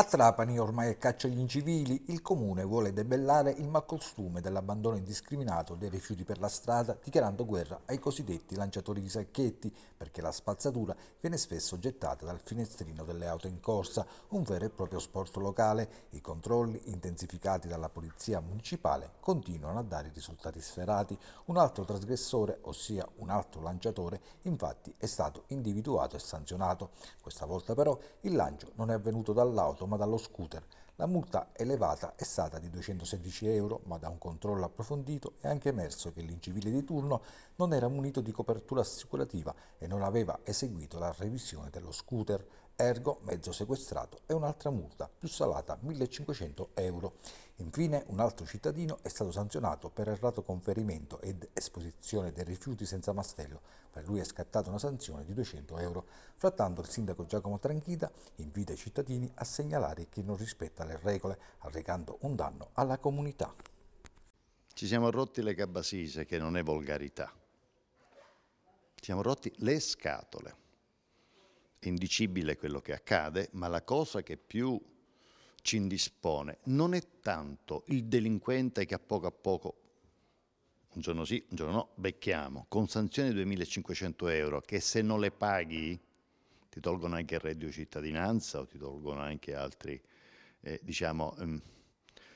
A Trapani ormai è caccia agli incivili, il comune vuole debellare il malcostume dell'abbandono indiscriminato dei rifiuti per la strada, dichiarando guerra ai cosiddetti lanciatori di sacchetti, perché la spazzatura viene spesso gettata dal finestrino delle auto in corsa, un vero e proprio sport locale. I controlli intensificati dalla polizia municipale continuano a dare risultati sferati. Un altro trasgressore, ossia un altro lanciatore, infatti è stato individuato e sanzionato. Questa volta però il lancio non è avvenuto dall'auto, Roma dallo scooter. La multa elevata è stata di 216 euro, ma da un controllo approfondito è anche emerso che l'incivile di turno non era munito di copertura assicurativa e non aveva eseguito la revisione dello scooter ergo mezzo sequestrato e un'altra multa più salata 1500 euro. Infine un altro cittadino è stato sanzionato per errato conferimento ed esposizione dei rifiuti senza mastello, per lui è scattata una sanzione di 200 euro. Frattanto il sindaco Giacomo Tranchita invita i cittadini a segnalare chi non rispetta le regole, arrecando un danno alla comunità. Ci siamo rotti le cabasise, che non è volgarità. Ci siamo rotti le scatole è indicibile quello che accade, ma la cosa che più ci indispone non è tanto il delinquente che a poco a poco, un giorno sì, un giorno no, becchiamo, con sanzioni di 2.500 euro, che se non le paghi ti tolgono anche il reddito cittadinanza o ti tolgono anche altri, eh, diciamo, ehm,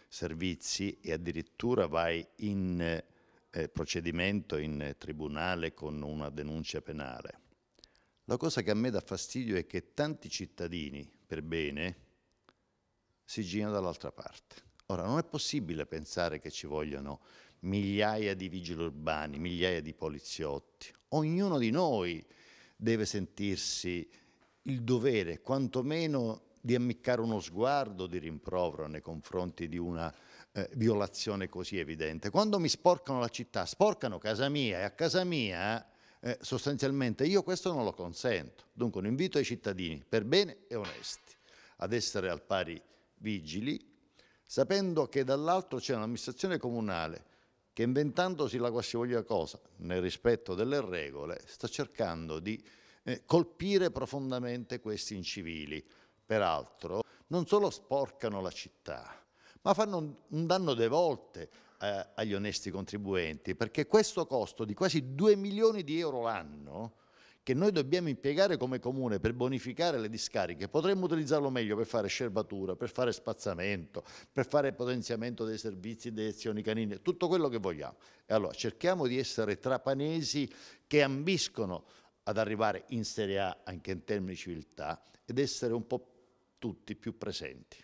servizi e addirittura vai in eh, procedimento in tribunale con una denuncia penale la cosa che a me dà fastidio è che tanti cittadini, per bene, si girano dall'altra parte. Ora, non è possibile pensare che ci vogliano migliaia di vigili urbani, migliaia di poliziotti. Ognuno di noi deve sentirsi il dovere, quantomeno, di ammiccare uno sguardo di rimprovero nei confronti di una eh, violazione così evidente. Quando mi sporcano la città, sporcano casa mia e a casa mia eh, sostanzialmente io questo non lo consento. Dunque un invito ai cittadini, per bene e onesti, ad essere al pari vigili, sapendo che dall'altro c'è un'amministrazione comunale che inventandosi la qualsivoglia cosa nel rispetto delle regole sta cercando di eh, colpire profondamente questi incivili. Peraltro non solo sporcano la città, ma fanno un, un danno due volte eh, agli onesti contribuenti, perché questo costo di quasi 2 milioni di euro l'anno che noi dobbiamo impiegare come comune per bonificare le discariche, potremmo utilizzarlo meglio per fare scerbatura, per fare spazzamento, per fare potenziamento dei servizi delle azioni canine, tutto quello che vogliamo. E allora cerchiamo di essere trapanesi che ambiscono ad arrivare in Serie A anche in termini di civiltà ed essere un po' tutti più presenti.